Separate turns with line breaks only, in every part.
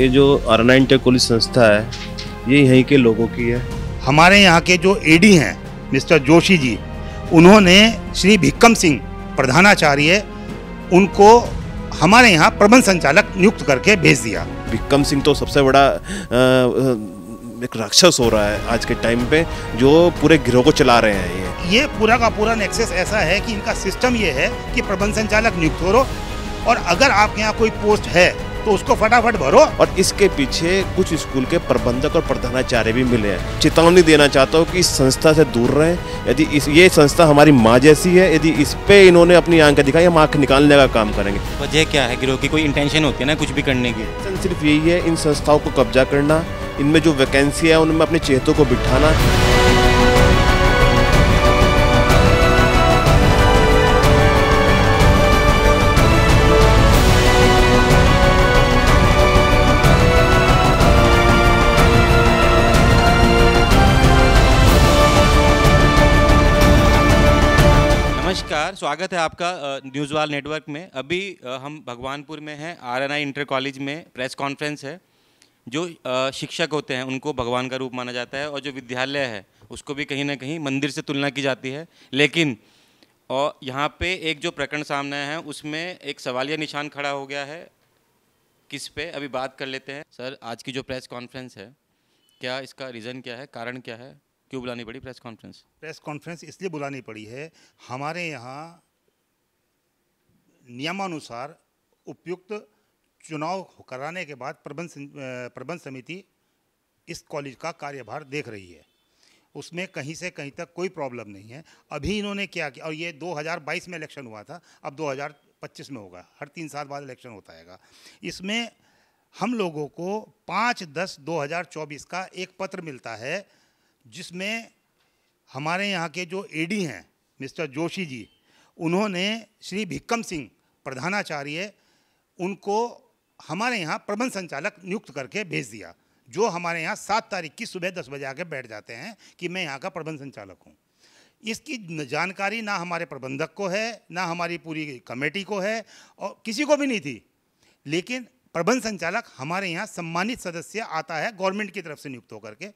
ये जो अरना take college संस्था है ये यहीं के लोगों की है हमारे यहाँ के जो एडी हैं मिस्टर जोशी जी उन्होंने श्री भिक्कम सिंह प्रधानाचार्य उनको हमारे यहाँ प्रबंध संचालक
नियुक्त करके भेज दिया भिक्कम सिंह तो सबसे बड़ा आ, एक राक्षस हो रहा है आज के टाइम पे जो पूरे गिरोह को चला रहे हैं ये
ये पूरा का पूरा नेक्सेस ऐसा है कि इनका सिस्टम ये है कि प्रबंध संचालक नियुक्त करो और अगर आपके यहाँ कोई पोस्ट है तो उसको फटाफट
भरो और इसके पीछे कुछ स्कूल के प्रबंधक और प्रधानाचार्य भी मिले हैं चेतावनी देना चाहता हूँ कि इस संस्था से दूर रहें यदि इस ये संस्था हमारी माँ जैसी है यदि इस पे इन्होंने अपनी आंखें दिखाई हम आंख निकालने का काम करेंगे
वजह क्या है गिरोह की कोई इंटेंशन होती है ना कुछ भी करने
की सिर्फ यही है इन संस्थाओं को कब्जा करना इनमें जो वैकेंसी है उनमें अपने चेहतों को बिठाना
स्वागत है आपका न्यूज़ वाल नेटवर्क में अभी हम भगवानपुर में हैं आरएनआई इंटर कॉलेज में प्रेस कॉन्फ्रेंस है जो शिक्षक होते हैं उनको भगवान का रूप माना जाता है और जो विद्यालय है उसको भी कहीं ना कहीं मंदिर से तुलना की जाती है लेकिन और यहाँ पे एक जो प्रकरण सामने आया है उसमें एक सवालिया निशान खड़ा हो गया है किस पे अभी बात कर लेते हैं सर आज की जो प्रेस कॉन्फ्रेंस है क्या इसका रीज़न क्या है कारण क्या है क्यों बुलानी पड़ी प्रेस कॉन्फ्रेंस
प्रेस कॉन्फ्रेंस इसलिए बुलानी पड़ी है हमारे यहाँ नियमानुसार उपयुक्त चुनाव कराने के बाद प्रबंध प्रबंध समिति इस कॉलेज का कार्यभार देख रही है उसमें कहीं से कहीं तक कोई प्रॉब्लम नहीं है अभी इन्होंने क्या किया और ये 2022 में इलेक्शन हुआ था अब 2025 में होगा हर तीन साल बाद इलेक्शन होता है इसमें हम लोगों को पाँच दस 2024 का एक पत्र मिलता है जिसमें हमारे यहाँ के जो एडी हैं मिस्टर जोशी जी उन्होंने श्री भिक्कम सिंह प्रधानाचार्य उनको हमारे यहाँ प्रबंध संचालक नियुक्त करके भेज दिया जो हमारे यहाँ सात तारीख की सुबह दस बजे आके बैठ जाते हैं कि मैं यहाँ का प्रबंध संचालक हूँ इसकी जानकारी ना हमारे प्रबंधक को है ना हमारी पूरी कमेटी को है और किसी को भी नहीं थी लेकिन प्रबंध संचालक हमारे यहाँ सम्मानित सदस्य आता है गवर्नमेंट की तरफ से नियुक्त होकर के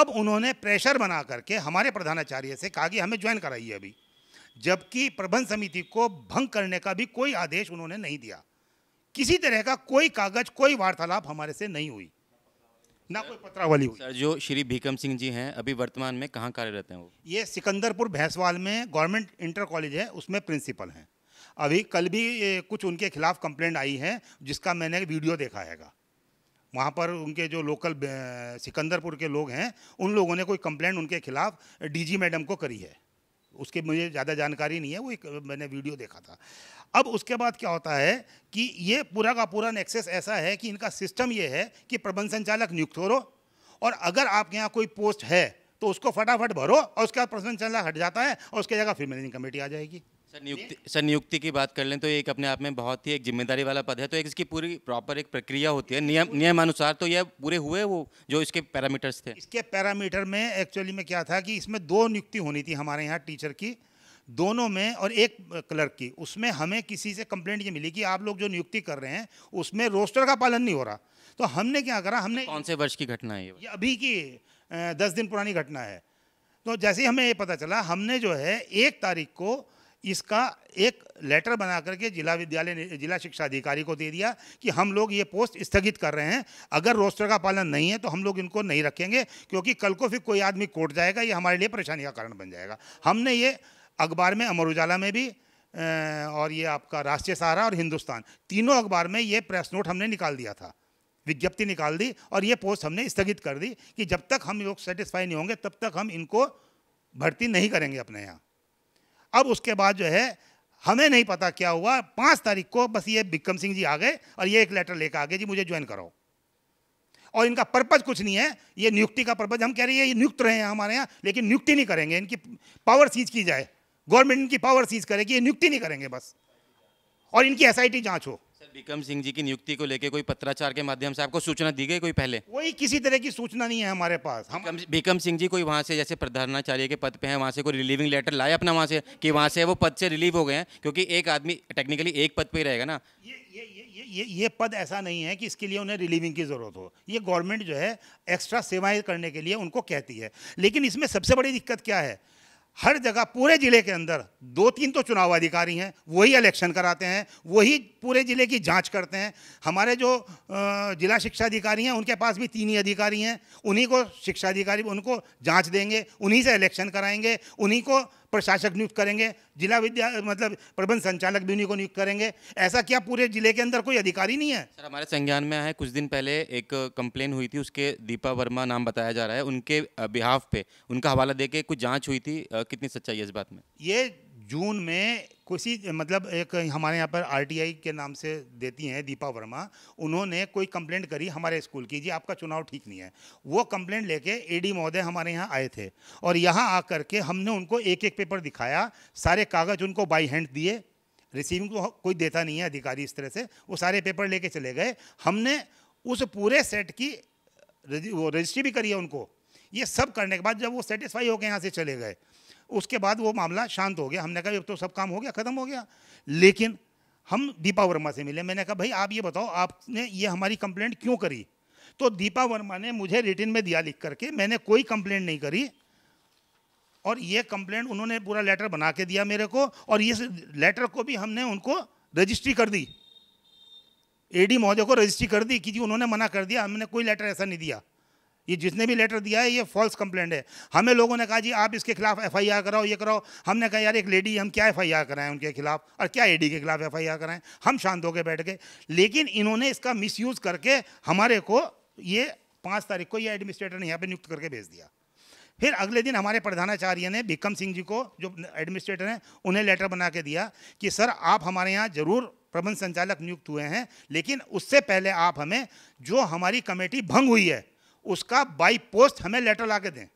अब उन्होंने प्रेशर बना करके हमारे प्रधानाचार्य से कहा कि हमें ज्वाइन कराइए अभी जबकि प्रबंध समिति को भंग करने का भी कोई आदेश उन्होंने नहीं दिया किसी तरह का कोई कागज कोई वार्तालाप हमारे से नहीं हुई ना कोई
पत्रावली हुई सर जो श्री भीकम सिंह जी हैं अभी वर्तमान में कहाँ कार्यरत हैं वो
ये सिकंदरपुर भैंसवाल में गवर्नमेंट इंटर कॉलेज है उसमें प्रिंसिपल हैं अभी कल भी कुछ उनके खिलाफ कंप्लेंट आई है जिसका मैंने वीडियो देखा हैगा वहाँ पर उनके जो लोकल सिकंदरपुर के लोग हैं उन लोगों ने कोई कंप्लेंट उनके खिलाफ डीजी मैडम को करी है उसके मुझे ज़्यादा जानकारी नहीं है वो एक मैंने वीडियो देखा था अब उसके बाद क्या होता है कि ये पूरा का पूरा नेक्सेस ऐसा है कि इनका सिस्टम ये है कि प्रबंध संचालक नियुक्त करो और अगर आपके यहाँ कोई पोस्ट है तो उसको फटाफट भरो और उसके बाद प्रबंध संचालक हट जाता है और उसकी जगह फिर मैनेजिंग कमेटी आ जाएगी
सर नियुक्ति सर नियुक्ति की बात कर लें तो एक अपने आप में बहुत ही एक जिम्मेदारी वाला पद है तो एक इसकी पूरी प्रॉपर एक प्रक्रिया होती है नियम नियमानुसार तो यह पूरे हुए वो जो इसके पैरामीटर्स थे इसके
पैरामीटर में एक्चुअली में क्या था कि इसमें दो नियुक्ति होनी थी हमारे यहाँ टीचर की दोनों में और एक क्लर्क की उसमें हमें किसी से कंप्लेंट ये मिली कि आप लोग जो नियुक्ति कर रहे हैं उसमें रोस्टर का पालन नहीं हो रहा तो हमने क्या करा हमने कौन
से वर्ष की घटना है ये
अभी की दस दिन पुरानी घटना है तो जैसे ही हमें ये पता चला हमने जो है एक तारीख को इसका एक लेटर बना करके जिला विद्यालय जिला शिक्षा अधिकारी को दे दिया कि हम लोग ये पोस्ट स्थगित कर रहे हैं अगर रोस्टर का पालन नहीं है तो हम लोग इनको नहीं रखेंगे क्योंकि कल को फिर कोई आदमी कोर्ट जाएगा ये हमारे लिए परेशानी का कारण बन जाएगा हमने ये अखबार में अमर उजाला में भी और ये आपका राष्ट्रीय सहारा और हिंदुस्तान तीनों अखबार में ये प्रेस नोट हमने निकाल दिया था विज्ञप्ति निकाल दी और ये पोस्ट हमने स्थगित कर दी कि जब तक हम लोग सेटिस्फाई नहीं होंगे तब तक हम इनको भर्ती नहीं करेंगे अपने यहाँ अब उसके बाद जो है हमें नहीं पता क्या हुआ पाँच तारीख को बस ये बिक्रम सिंह जी आ गए और ये एक लेटर लेकर आ गए जी मुझे ज्वाइन कराओ और इनका पर्पज़ कुछ नहीं है ये नियुक्ति का पर्पज़ हम कह रहे हैं ये नियुक्त रहे हैं हमारे यहाँ लेकिन नियुक्ति नहीं करेंगे इनकी पावर सीज की जाए गवर्नमेंट इनकी पावर सीज करेगी ये नियुक्ति नहीं करेंगे बस और इनकी एस आई जाँच हो
बिकम सिंह जी की नियुक्ति को लेकर कोई पत्राचार के माध्यम से आपको सूचना दी गई कोई पहले
कोई किसी तरह की सूचना नहीं है हमारे पास हम
बिकम सिंह जी कोई वहाँ से जैसे प्रधानाचार्य के पद पे हैं वहाँ से कोई रिलीविंग लेटर लाए अपना वहाँ से कि वहाँ से वो पद से रिलीव हो गए हैं क्योंकि एक आदमी टेक्निकली एक पद पर ही रहेगा ना ये
ये ये ये ये पद ऐसा नहीं है कि इसके लिए उन्हें रिलीविंग की ज़रूरत हो ये गवर्नमेंट जो है एक्स्ट्रा सेवाएं करने के लिए उनको कहती है लेकिन इसमें सबसे बड़ी दिक्कत क्या है हर जगह पूरे ज़िले के अंदर दो तीन तो चुनाव अधिकारी हैं वही इलेक्शन कराते हैं वही पूरे ज़िले की जांच करते हैं हमारे जो जिला शिक्षा अधिकारी हैं उनके पास भी तीन ही अधिकारी हैं उन्हीं को शिक्षा अधिकारी उनको जांच देंगे उन्हीं से इलेक्शन कराएंगे उन्हीं को प्रशासक नियुक्त करेंगे जिला विद्या मतलब प्रबंध संचालक भी उन्हीं को नियुक्त करेंगे ऐसा क्या पूरे जिले के अंदर कोई अधिकारी नहीं है
सर हमारे संज्ञान में है कुछ दिन पहले एक कंप्लेन हुई थी उसके दीपा वर्मा नाम बताया जा रहा है उनके बिहाफ पे उनका हवाला दे कुछ जाँच हुई थी कितनी सच्चाई है इस बात में
ये जून में किसी मतलब एक हमारे यहाँ पर आरटीआई के नाम से देती हैं दीपा वर्मा उन्होंने कोई कंप्लेंट करी हमारे स्कूल की जी आपका चुनाव ठीक नहीं है वो कंप्लेंट लेके एडी महोदय हमारे यहाँ आए थे और यहाँ आकर के हमने उनको एक एक पेपर दिखाया सारे कागज़ उनको बाई हैंड दिए रिसीविंग को कोई देता नहीं है अधिकारी इस तरह से वो सारे पेपर लेके चले गए हमने उस पूरे सेट की वो रजिस्ट्री भी करी है उनको ये सब करने के बाद जब वो सेटिस्फाई होकर यहाँ से चले गए उसके बाद वो मामला शांत हो गया हमने कहा अब तो सब काम हो गया ख़त्म हो गया लेकिन हम दीपा वर्मा से मिले मैंने कहा भाई आप ये बताओ आपने ये हमारी कंप्लेंट क्यों करी तो दीपा वर्मा ने मुझे रिटिन में दिया लिख करके मैंने कोई कंप्लेंट नहीं करी और ये कंप्लेंट उन्होंने पूरा लेटर बना के दिया मेरे को और ये लेटर को भी हमने उनको रजिस्ट्री कर दी एडी महोदय को रजिस्ट्री कर दी कि जी उन्होंने मना कर दिया हमने कोई लेटर ऐसा नहीं दिया ये जिसने भी लेटर दिया है ये फॉल्स कंप्लेंट है हमें लोगों ने कहा जी आप इसके खिलाफ एफआईआर कराओ ये कराओ हमने कहा यार एक लेडी हम क्या एफआईआर कराएं उनके खिलाफ और क्या एडी के खिलाफ एफआईआर कराएं हम शांत होकर बैठ गए लेकिन इन्होंने इसका मिसयूज़ करके हमारे को ये पाँच तारीख को ये एडमिनिस्ट्रेटर ने यहाँ पर नियुक्त करके भेज दिया फिर अगले दिन हमारे प्रधानाचार्य ने बिक्रम सिंह जी को जो एडमिनिस्ट्रेटर हैं उन्हें लेटर बना के दिया कि सर आप हमारे यहाँ ज़रूर प्रबंध संचालक नियुक्त हुए हैं लेकिन उससे पहले आप हमें जो हमारी कमेटी भंग हुई है उसका बाई पोस्ट हमें लेटर ला दें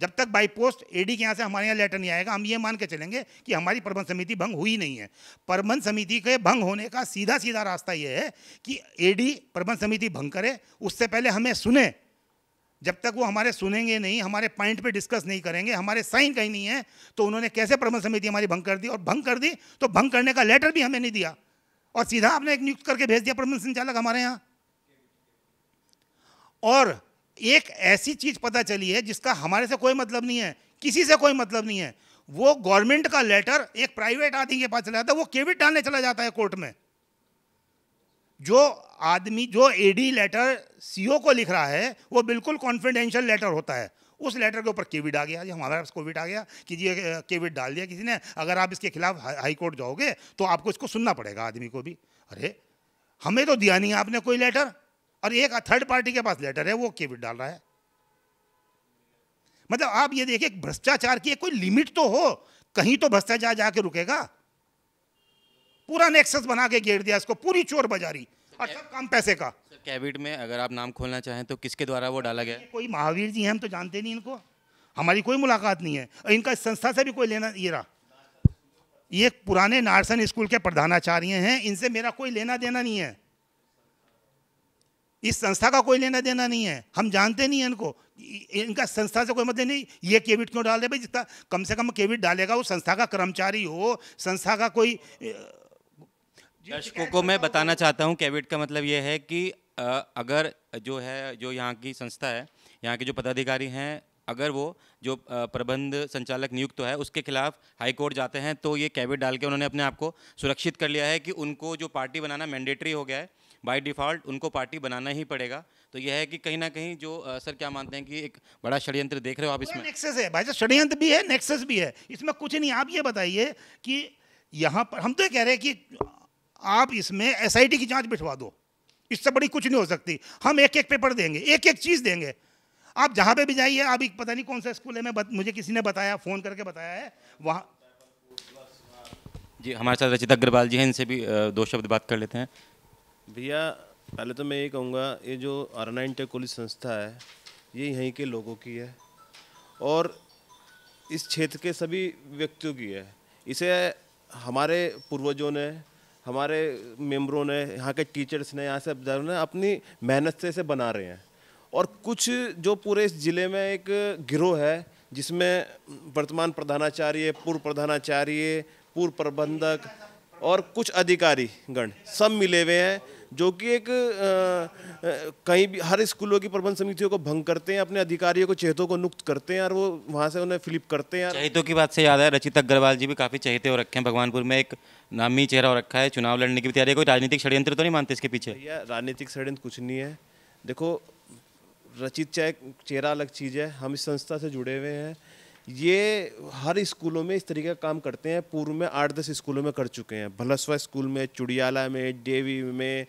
जब तक बाई पोस्ट एडी के यहाँ से हमारे यहाँ लेटर नहीं आएगा हम ये मान के चलेंगे कि हमारी प्रबंध समिति भंग हुई नहीं है प्रबंध समिति के भंग होने का सीधा सीधा रास्ता ये है कि एडी प्रबंध समिति भंग करे उससे पहले हमें सुने जब तक वो हमारे सुनेंगे नहीं हमारे पॉइंट पे डिस्कस नहीं करेंगे हमारे साइन कहीं नहीं है तो उन्होंने कैसे प्रबंध समिति हमारी भंग कर दी और भंग कर दी तो भंग करने का लेटर भी हमें नहीं दिया और सीधा आपने एक नियुक्त करके भेज दिया प्रबंध संचालक हमारे यहाँ और एक ऐसी चीज़ पता चली है जिसका हमारे से कोई मतलब नहीं है किसी से कोई मतलब नहीं है वो गवर्नमेंट का लेटर एक प्राइवेट आदमी के पास चला जाता है वो केविट डालने चला जाता है कोर्ट में जो आदमी जो एडी लेटर सीओ को लिख रहा है वो बिल्कुल कॉन्फिडेंशियल लेटर होता है उस लेटर के ऊपर केविड आ गया हमारे पास कोविड आ गया कि जी केविट डाल दिया किसी ने अगर आप इसके खिलाफ हाईकोर्ट जाओगे तो आपको इसको सुनना पड़ेगा आदमी को भी अरे हमें तो दिया नहीं आपने कोई लेटर और एक थर्ड पार्टी के पास लेटर है वो केविट डाल रहा है मतलब आप ये देखिए भ्रष्टाचार की कोई लिमिट तो हो कहीं तो भ्रष्टाचार जाके रुकेगा पूरा नेक्सस बना के घेर दिया इसको पूरी चोर बाजारी और सब काम पैसे का
कैबिट में अगर आप नाम खोलना चाहें तो किसके द्वारा वो डाला गया कोई
महावीर जी हैं हम तो जानते नहीं इनको हमारी कोई मुलाकात नहीं है और इनका संस्था से भी कोई लेना ये रहा ये पुराने नारसन स्कूल के प्रधानाचार्य हैं इनसे मेरा कोई लेना देना नहीं है इस संस्था का कोई लेना देना नहीं है हम जानते नहीं है इनको इनका संस्था से कोई मतलब नहीं ये केविट क्यों डाल रहे भाई जितना कम से कम केविट डालेगा वो संस्था का कर्मचारी हो संस्था का कोई
दर्शकों को मैं बताना चाहता हूँ कैबिट का मतलब ये है कि अगर जो है जो यहाँ की संस्था है यहाँ के जो पदाधिकारी हैं अगर वो जो प्रबंध संचालक नियुक्त तो है उसके खिलाफ हाई कोर्ट जाते हैं तो ये कैबिट डाल के उन्होंने अपने आप को सुरक्षित कर लिया है कि उनको जो पार्टी बनाना मैंडेटरी हो गया है बाय डिफ़ॉल्ट उनको पार्टी बनाना ही पड़ेगा तो यह है कि कहीं ना कहीं जो आ, सर क्या मानते हैं कि एक बड़ा षडयंत्र देख रहे हो आप इसमें नेक्सेस है
भाई साहब षड्यंत्र भी है नेक्सेस भी है इसमें कुछ नहीं आप ये बताइए कि यहाँ पर हम तो ये कह रहे हैं कि आप इसमें एस की जाँच बिठवा दो इससे बड़ी कुछ नहीं हो सकती हम एक एक पेपर देंगे एक एक चीज़ देंगे आप जहाँ पे भी जाइए आप एक पता नहीं कौन सा स्कूल है मैं बत, मुझे किसी ने बताया
फ़ोन करके बताया है वहाँ
जी हमारे साथ रचित अग्रवाल जी हैं इनसे भी दो शब्द बात कर लेते हैं
भैया पहले तो मैं ये कहूँगा ये जो आरना इंटर कॉलेज संस्था है ये यहीं के लोगों की है और इस क्षेत्र के सभी व्यक्तियों की है इसे हमारे पूर्वजों ने हमारे मेम्बरों ने यहाँ के टीचर्स ने यहाँ से ने अपनी मेहनत से इसे बना रहे हैं और कुछ जो पूरे इस ज़िले में एक गिरोह है जिसमें वर्तमान प्रधानाचार्य पूर्व प्रधानाचार्य पूर्व प्रबंधक और कुछ अधिकारी गण सब मिले हुए हैं जो कि एक आ, कहीं भी हर स्कूलों की प्रबंध समितियों को भंग करते हैं अपने अधिकारियों को चेहतों को नुक्त करते हैं और वो वहाँ से उन्हें फ्लिप करते हैं चहितों की बात से याद
है रचित अग्रवाल जी भी काफ़ी चहते हो रखे हैं भगवानपुर में एक नामी चेहरा हो रखा है चुनाव लड़ने की भी तैयारी कोई राजनीतिक षड्यंत्र तो नहीं मानते इसके पीछे
भैया राजनीतिक षड्यंत्र कुछ नहीं है देखो रचित चाहे चेहरा अलग चीज़ है हम इस संस्था से जुड़े हुए हैं ये हर स्कूलों में इस तरीके का काम करते हैं पूर्व में आठ दस स्कूलों में कर चुके हैं भलसवा स्कूल में चुड़ियाला में डेवी में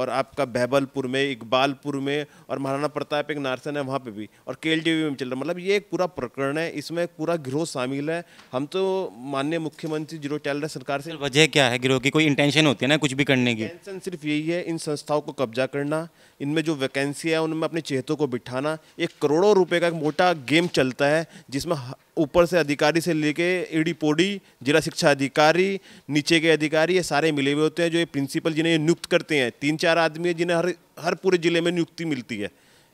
और आपका बहबलपुर में इकबालपुर में और महाराणा प्रताप एक नारसन है वहाँ पे भी और केल डेवी में चल रहा मतलब ये एक पूरा प्रकरण है इसमें एक पूरा गिरोह शामिल है हम तो माननीय मुख्यमंत्री जीरो चल रहे सरकार से
वजह क्या है गिरोह की कोई इंटेंशन होती है ना कुछ भी करने की इंटेंशन
सिर्फ यही है इन संस्थाओं को कब्जा करना इनमें जो वैकेंसी है उनमें अपने चेहतों को बिठाना एक करोड़ों रुपये का एक मोटा गेम चलता है जिसमें ऊपर से अधिकारी से लेके ईडी पोडी जिला शिक्षा अधिकारी नीचे के अधिकारी ये सारे मिले हुए होते हैं जो ये प्रिंसिपल जिन्हें ये नियुक्त करते हैं तीन चार आदमी है जिन्हें हर हर पूरे ज़िले में नियुक्ति मिलती है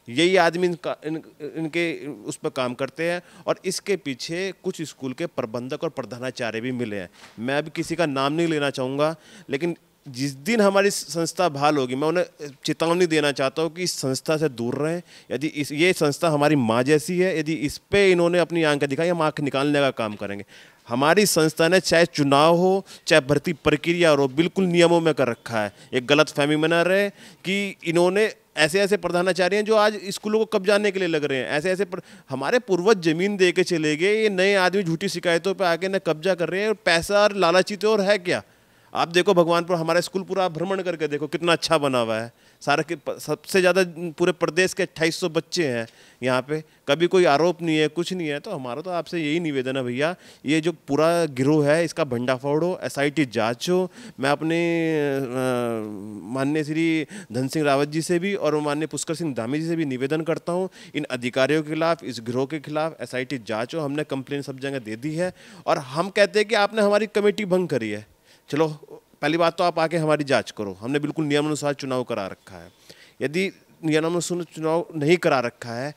यही आदमी इनका इन, इनके उस पर काम करते हैं और इसके पीछे कुछ स्कूल के प्रबंधक और प्रधानाचार्य भी मिले हैं मैं अभी किसी का नाम नहीं लेना चाहूँगा लेकिन जिस दिन हमारी संस्था बहाल होगी मैं उन्हें चेतावनी देना चाहता हूँ कि इस संस्था से दूर रहें यदि इस ये संस्था हमारी माँ जैसी है यदि इस पे इन्होंने अपनी आंखें दिखाई हम आँख निकालने का काम करेंगे हमारी संस्था ने चाहे चुनाव हो चाहे भर्ती प्रक्रिया हो बिल्कुल नियमों में कर रखा है एक गलत फहमी में ना रहे कि इन्होंने ऐसे ऐसे प्रधानाचार्य हैं जो आज स्कूलों को कब जाने के लिए लग रहे हैं ऐसे ऐसे पर, हमारे पूर्वज जमीन दे के चले गए ये नए आदमी झूठी शिकायतों पर आके न कब्जा कर रहे हैं और पैसा और लालची तो और है क्या आप देखो भगवान पर हमारा स्कूल पूरा आप भ्रमण करके देखो कितना अच्छा बना हुआ है सारा के सबसे ज़्यादा पूरे प्रदेश के 2800 बच्चे हैं यहाँ पे कभी कोई आरोप नहीं है कुछ नहीं है तो हमारा तो आपसे यही निवेदन है भैया ये जो पूरा गिरोह है इसका भंडाफोड़ हो एस आई जाँच हो मैं अपने माननीय श्री धन सिंह रावत जी से भी और माननीय पुष्कर सिंह धामी जी से भी निवेदन करता हूँ इन अधिकारियों के खिलाफ इस गिरोह के खिलाफ एस आई जाँच हो हमने कंप्लेन सब जगह दे दी है और हम कहते हैं कि आपने हमारी कमेटी भंग करी है चलो पहली बात तो आप आके हमारी जांच करो हमने बिल्कुल नियमानुसार चुनाव करा रखा है यदि नियमानुसार चुनाव नहीं करा रखा है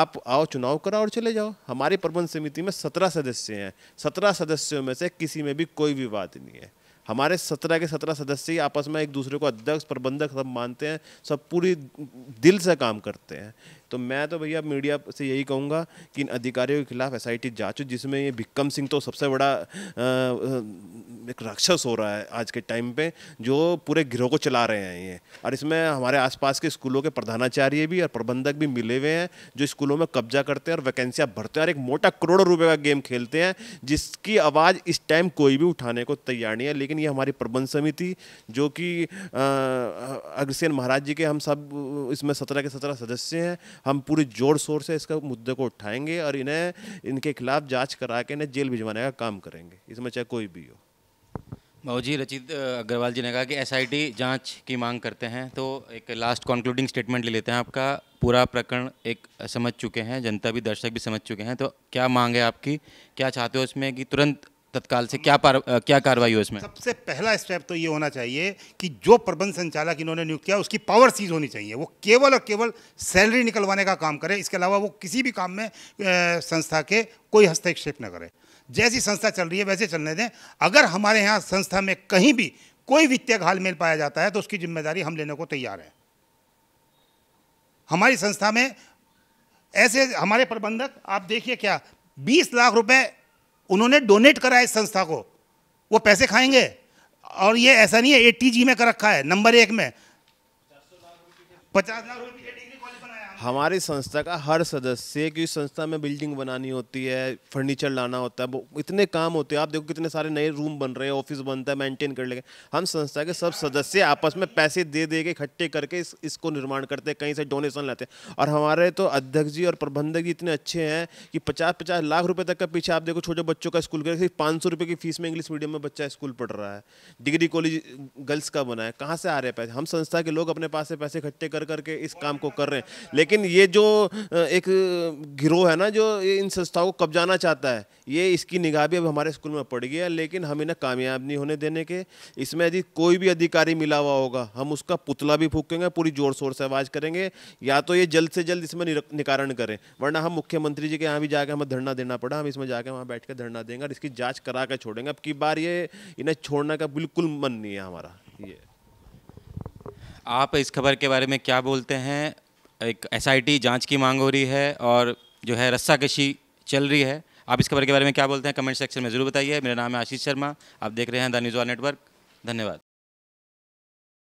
आप आओ चुनाव कराओ और चले जाओ हमारी प्रबंध समिति में सत्रह सदस्य हैं सत्रह सदस्यों में से किसी में भी कोई विवाद नहीं है हमारे सत्रह के सत्रह सदस्य ही आपस में एक दूसरे को अध्यक्ष प्रबंधक सब मानते हैं सब पूरी दिल से काम करते हैं तो मैं तो भैया मीडिया से यही कहूँगा कि इन अधिकारियों के खिलाफ एस आई टी जाँच जिसमें ये भिक्कम सिंह तो सबसे बड़ा एक राक्षस हो रहा है आज के टाइम पे जो पूरे गिरोह को चला रहे हैं ये और इसमें हमारे आसपास के स्कूलों के प्रधानाचार्य भी और प्रबंधक भी मिले हुए हैं जो स्कूलों में कब्जा करते हैं और वैकेंसियाँ भरते हैं और एक मोटा करोड़ों रुपये का गेम खेलते हैं जिसकी आवाज़ इस टाइम कोई भी उठाने को तैयार नहीं है लेकिन ये हमारी प्रबंध समिति जो कि अग्रसेन महाराज जी के हम सब इसमें सत्रह के सत्रह सदस्य हैं हम पूरे जोर शोर से इसका मुद्दे को उठाएंगे और इन्हें इनके खिलाफ जाँच करा के इन्हें जेल भिजवाने का काम करेंगे इसमें चाहे कोई भी
हो जी रचित अग्रवाल जी ने कहा कि एसआईटी जांच की मांग करते हैं तो एक लास्ट कॉन्क्लूडिंग स्टेटमेंट ले लेते हैं आपका पूरा प्रकरण एक समझ चुके हैं जनता भी दर्शक भी समझ चुके हैं तो क्या मांग है आपकी क्या चाहते हो इसमें कि तुरंत तत्काल से क्या पार, क्या कार्रवाई हो इसमें
सबसे पहला स्टेप तो ये होना चाहिए कि जो प्रबंध संचालक इन्होंने नियुक्त किया उसकी पावर सीज होनी चाहिए वो केवल और केवल सैलरी निकलवाने का काम करे इसके अलावा वो किसी भी काम में संस्था के कोई हस्तक्षेप न करे जैसी संस्था चल रही है वैसे चलने दें अगर हमारे यहाँ संस्था में कहीं भी कोई वित्तीय घाल मेल पाया जाता है तो उसकी जिम्मेदारी हम लेने को तैयार है हमारी संस्था में ऐसे हमारे प्रबंधक आप देखिए क्या 20 लाख रुपए उन्होंने डोनेट करा है इस संस्था को वो पैसे खाएंगे और ये ऐसा नहीं है ए जी में कर रखा है नंबर एक में पचास लाख रुपये
हमारी संस्था का हर सदस्य की संस्था में बिल्डिंग बनानी होती है फर्नीचर लाना होता है वो इतने काम होते हैं आप देखो कितने सारे नए रूम बन रहे हैं ऑफिस बनता है मेंटेन कर लेंगे हम संस्था के सब सदस्य आपस में पैसे दे दे के इकट्ठे करके इस, इसको निर्माण करते हैं कहीं से डोनेशन लाते हैं और हमारे तो अध्यक्ष जी और प्रबंधक जी इतने अच्छे हैं कि पचास पचास लाख रुपये तक का पीछे आप देखो छोटे बच्चों का स्कूल कर सिर्फ पाँच सौ रुपये की फीस में इंग्लिश मीडियम में बच्चा स्कूल पढ़ रहा है डिग्री कॉलेज गर्ल्स का बना है कहाँ से आ रहे हैं पैसे हम संस्था के लोग अपने पास से पैसे इकट्ठे कर करके इस काम को कर रहे हैं लेकिन लेकिन ये जो एक गिरोह है ना जो इन संस्थाओं को कब्जाना चाहता है ये इसकी निगाह भी अब हमारे स्कूल में पड़ गई है लेकिन हम इन्हें कामयाब नहीं होने देने के इसमें यदि कोई भी अधिकारी मिला हुआ होगा हम उसका पुतला भी फूकेंगे पूरी जोर शोर से आवाज़ करेंगे या तो ये जल्द से जल्द इसमें निकारण करें वरना हम मुख्यमंत्री जी के यहाँ भी जाकर हमें धरना देना पड़ा हम इसमें जाकर वहाँ बैठ कर धरना देंगे और इसकी जाँच करा कर छोड़ेंगे अब की बार ये इन्हें छोड़ने का बिल्कुल मन नहीं है हमारा ये
आप इस खबर के बारे में क्या बोलते हैं एक एस आई जांच की मांग हो रही है और जो है रस्सा कशी चल रही है आप इस खबर के बारे में क्या बोलते हैं कमेंट सेक्शन में ज़रूर बताइए मेरा नाम है आशीष शर्मा आप देख रहे हैं द न्यूज़ नेटवर्क धन्यवाद